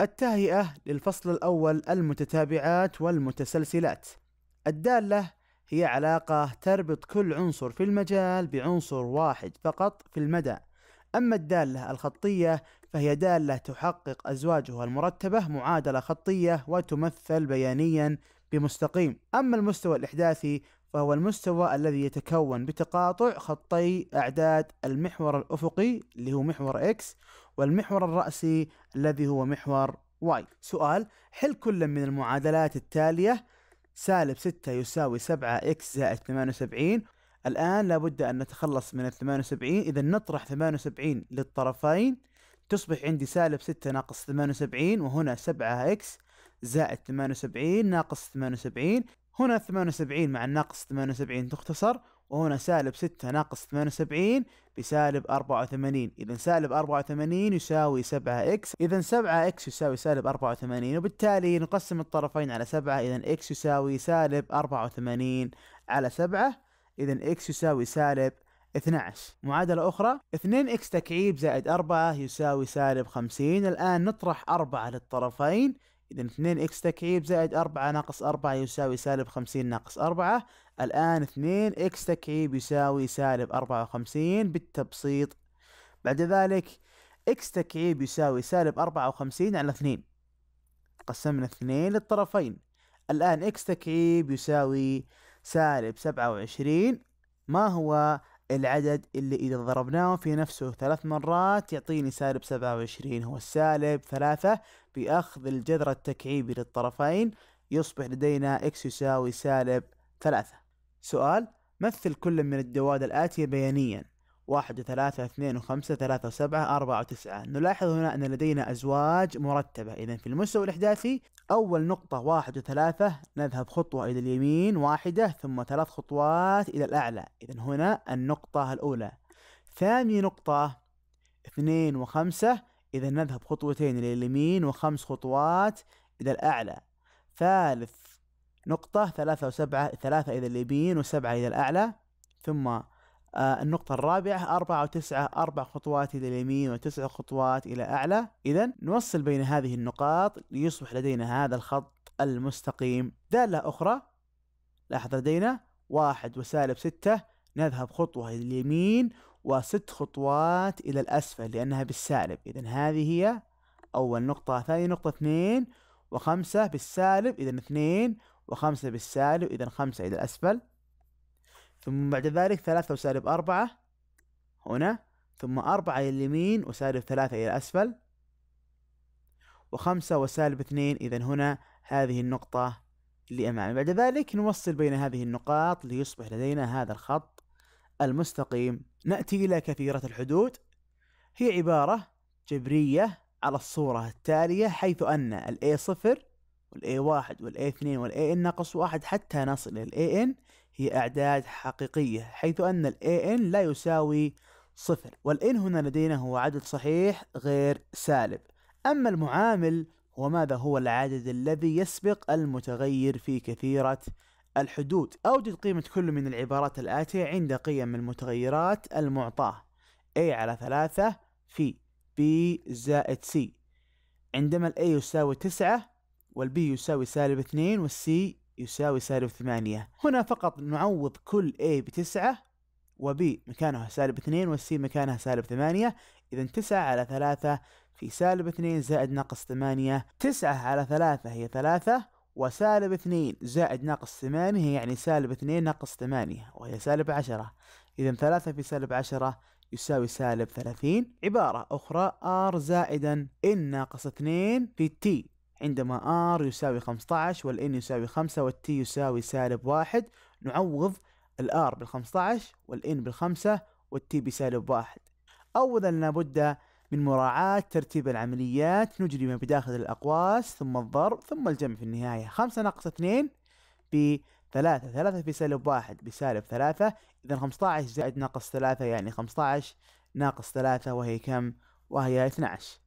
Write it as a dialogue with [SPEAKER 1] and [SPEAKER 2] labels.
[SPEAKER 1] التهيئة للفصل الأول المتتابعات والمتسلسلات الدالة هي علاقة تربط كل عنصر في المجال بعنصر واحد فقط في المدى أما الدالة الخطية فهي دالة تحقق أزواجها المرتبة معادلة خطية وتمثل بيانيا بمستقيم أما المستوى الإحداثي وهو المستوى الذي يتكون بتقاطع خطي أعداد المحور الأفقي اللي هو محور X والمحور الرأسي الذي هو محور Y سؤال حل كل من المعادلات التالية سالب 6 يساوي 7x زائد 78 الآن لابد أن نتخلص من ال 78 إذا نطرح 78 للطرفين تصبح عندي سالب 6 ناقص 78 وهنا 7x زائد 78 ناقص 78 هنا 78 مع النقص 78 تختصر وهنا سالب 6 ناقص 78 بسالب 84 إذا سالب 84 يساوي 7 اكس إذا اكس يساوي سالب 84 وبالتالي نقسم الطرفين على 7 إذا اكس يساوي سالب 84 على 7 إذا اكس يساوي سالب 12 معادلة أخرى 2x تكعيب زائد 4 يساوي سالب 50 الآن نطرح 4 للطرفين إذا 2 إكس تكعيب زائد 4 ناقص 4 يساوي سالب 50 ناقص 4 الآن 2 إكس تكعيب يساوي سالب 54 بالتبسيط بعد ذلك إكس تكعيب يساوي سالب 54 على 2 قسمنا 2 للطرفين الآن إكس تكعيب يساوي سالب 27 ما هو العدد اللي إذا ضربناه في نفسه ثلاث مرات يعطيني سالب سبعة وعشرين هو السالب ثلاثة بأخذ الجذر التكعيبي للطرفين يصبح لدينا إكس يساوي سالب ثلاثة سؤال مثل كل من الدواد الآتية بيانياً واحد وثلاثة اثنين وخمسة ثلاثة وسبعة أربعة وتسعة نلاحظ هنا أن لدينا أزواج مرتبة إذا في المستوى الإحداثي أول نقطة واحد وثلاثة نذهب خطوة إلى اليمين واحدة ثم ثلاث خطوات إلى الأعلى إذا هنا النقطة الأولى ثاني نقطة اثنين وخمسة إذا نذهب خطوتين إلى اليمين وخمس خطوات إلى الأعلى ثالث نقطة ثلاثة وسبعة ثلاثة إلى اليمين وسبعة إلى الأعلى ثم آه، النقطة الرابعة أربعة وتسعة أربع خطوات إلى اليمين وتسع خطوات إلى أعلى إذا نوصل بين هذه النقاط ليصبح لدينا هذا الخط المستقيم دالة أخرى لاحظ لدينا واحد وسالب ستة نذهب خطوة إلى اليمين وست خطوات إلى الأسفل لأنها بالسالب إذا هذه هي أول نقطة ثاني نقطة اثنين وخمسة بالسالب إذا اثنين وخمسة بالسالب إذا خمسة إلى الأسفل ثم بعد ذلك ثلاثة وسالب أربعة هنا ثم أربعة إلى اليمين وسالب ثلاثة إلى الأسفل وخمسة وسالب اثنين إذا هنا هذه النقطة اللي أمامي بعد ذلك نوصل بين هذه النقاط ليصبح لدينا هذا الخط المستقيم نأتي إلى كثيرة الحدود هي عبارة جبرية على الصورة التالية حيث أن الـ A صفر والـ A واحد والـ A اثنين والـ AN-1 حتى نصل إلى A N ناقص واحد حتى نصل إلى ال A N هي أعداد حقيقية حيث أن الـ AN لا يساوي صفر والإن هنا لدينا هو عدد صحيح غير سالب أما المعامل هو ماذا هو العدد الذي يسبق المتغير في كثيرة الحدود أوجد قيمة كل من العبارات الآتية عند قيم المتغيرات المعطاة A على ثلاثة في B زائد C عندما الـ A يساوي تسعة والبي يساوي سالب اثنين والسي يساوي سالب ثمانية هنا فقط نعوض كل A بتسعة وبي مكانها سالب اثنين والسي مكانها سالب ثمانية إذا تسعة على ثلاثة في سالب اثنين زائد ناقص ثمانية تسعة على ثلاثة هي ثلاثة وسالب اثنين زائد ناقص ثمانية يعني سالب اثنين ناقص ثمانية وهي سالب عشرة إذا ثلاثة في سالب عشرة يساوي سالب ثلاثين عبارة أخرى R زائدا N ناقص اثنين في T عندما R يساوي 15 والN يساوي 5 والT يساوي سالب واحد نعوض الR بالخمسطعش والإن بالخمسة والتي بسالب واحد أولا لابد من مراعاة ترتيب العمليات نجري ما بداخل الأقواس ثم الضرب ثم الجمع في النهاية خمسة ناقص اثنين 3 ثلاثة في سالب واحد بسالب ثلاثة إذا خمسطعش زائد ناقص ثلاثة يعني خمسطعش ناقص ثلاثة وهي كم؟ وهي 12